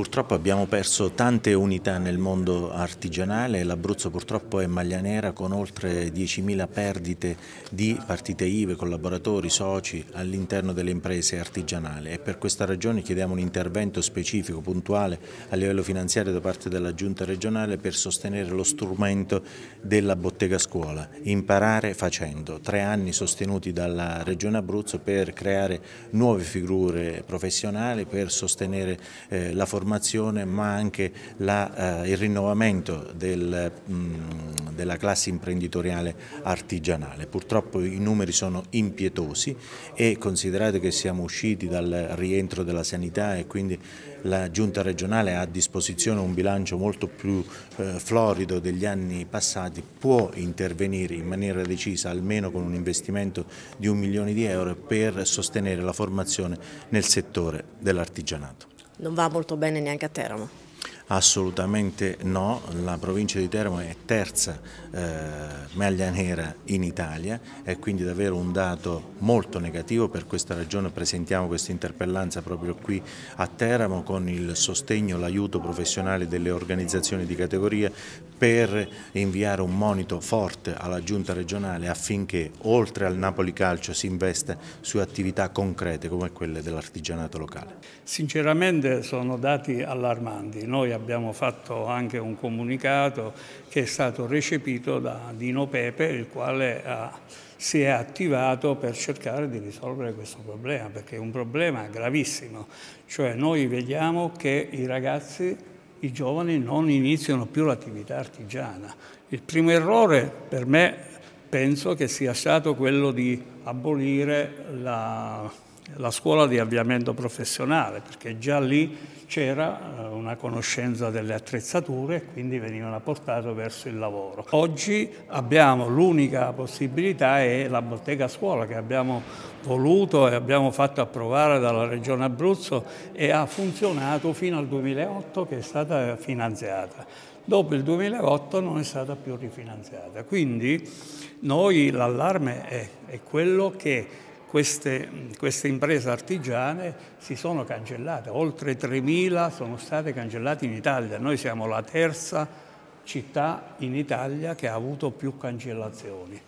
Purtroppo abbiamo perso tante unità nel mondo artigianale, l'Abruzzo purtroppo è maglia nera con oltre 10.000 perdite di partite IVE, collaboratori, soci all'interno delle imprese artigianali e per questa ragione chiediamo un intervento specifico, puntuale a livello finanziario da parte della Giunta regionale per sostenere lo strumento della bottega scuola, imparare facendo, tre anni sostenuti dalla Regione Abruzzo per creare nuove figure professionali, per sostenere eh, la formazione formazione ma anche la, eh, il rinnovamento del, mh, mm, della classe imprenditoriale artigianale. Purtroppo i numeri sono impietosi e considerate che siamo usciti dal rientro della sanità e quindi la giunta regionale ha a disposizione un bilancio molto più eh, florido degli anni passati, può intervenire in maniera decisa almeno con un investimento di un milione di euro per sostenere la formazione nel settore dell'artigianato non va molto bene neanche a Teramo. Assolutamente no, la provincia di Teramo è terza eh, maglia nera in Italia, è quindi davvero un dato molto negativo, per questa ragione presentiamo questa interpellanza proprio qui a Teramo con il sostegno, l'aiuto professionale delle organizzazioni di categoria per inviare un monito forte alla giunta regionale affinché oltre al Napoli Calcio si investa su attività concrete come quelle dell'artigianato locale. Sinceramente sono dati allarmanti, noi abbiamo fatto anche un comunicato che è stato recepito da Dino Pepe, il quale ha, ah, si è attivato per cercare di risolvere questo problema, perché è un problema gravissimo. Cioè noi vediamo che i ragazzi, i giovani, non iniziano più l'attività artigiana. Il primo errore per me penso che sia stato quello di abolire la la scuola di avviamento professionale, perché già lì c'era eh, una conoscenza delle attrezzature e quindi venivano portato verso il lavoro. Oggi abbiamo l'unica possibilità è la bottega scuola che abbiamo voluto e abbiamo fatto approvare dalla Regione Abruzzo e ha funzionato fino al 2008 che è stata finanziata dopo il 2008 non è stata più rifinanziata. Quindi noi l'allarme è, è quello che queste, queste imprese artigiane si sono cancellate, oltre 3.000 sono state cancellate in Italia, noi siamo la terza città in Italia che ha avuto più cancellazioni.